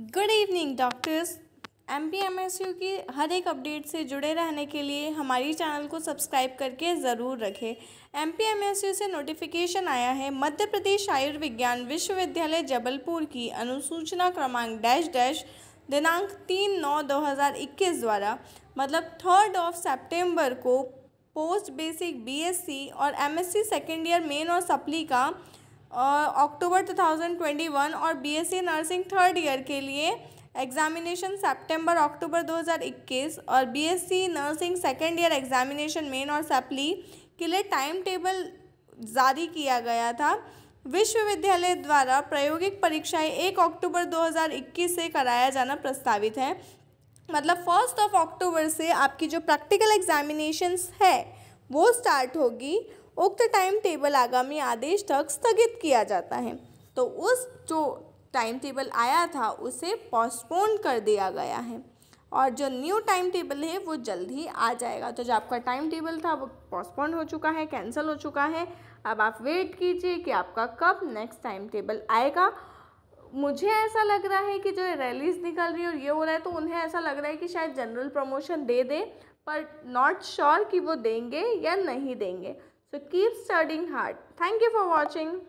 Good evening doctors M P M S U की हर एक अपडेट से जुड़े रहने के लिए हमारी चैनल को सब्सक्राइब करके ज़रूर रखें M P M S U से नोटिफिकेशन आया है मध्य प्रदेश आयुर्विज्ञान विश्वविद्यालय जबलपुर की अनुसूचना क्रमांक डैश डैश दिनांक तीन नौ दो हज़ार इक्कीस द्वारा मतलब थर्ड ऑफ सेप्टेम्बर को post basic B S C और M S C second year main और सप्ली का अक्टूबर 2021 और बीएससी नर्सिंग थर्ड ईयर के लिए एग्जामिनेशन सितंबर अक्टूबर 2021 और BSc nursing second year examination main और सप्ली के लिए टाइम टेबल जारी किया गया था विश्वविद्यालय द्वारा प्रायोगिक परीक्षाएं एक अक्टूबर 2021 से कराया जाना प्रस्तावित है मतलब फर्स्ट ऑफ अक्टूबर से आपकी जो प्रैक्टिकल एग्जामिनेशंस है वो स्टार्ट होगी उक्त टाइम टेबल आगामी आदेश तक स्थगित किया जाता है तो उस जो टाइम टेबल आया था उसे पोस्टपोन कर दिया गया है और जो न्यू टाइम टेबल है वो जल्द ही आ जाएगा तो जो आपका टाइम टेबल था वो पोस्टपोन हो चुका है कैंसिल हो चुका है अब आप वेट कीजिए कि आपका कब नेक्स्ट टाइम टेबल आएगा मुझे ऐसा लग रहा है कि जो रैलीज निकल रही है और ये हो रहा है तो उन्हें ऐसा लग रहा है कि शायद जनरल प्रमोशन दे दें पर नॉट श्योर sure कि वो देंगे या नहीं देंगे So keep studying hard. Thank you for watching.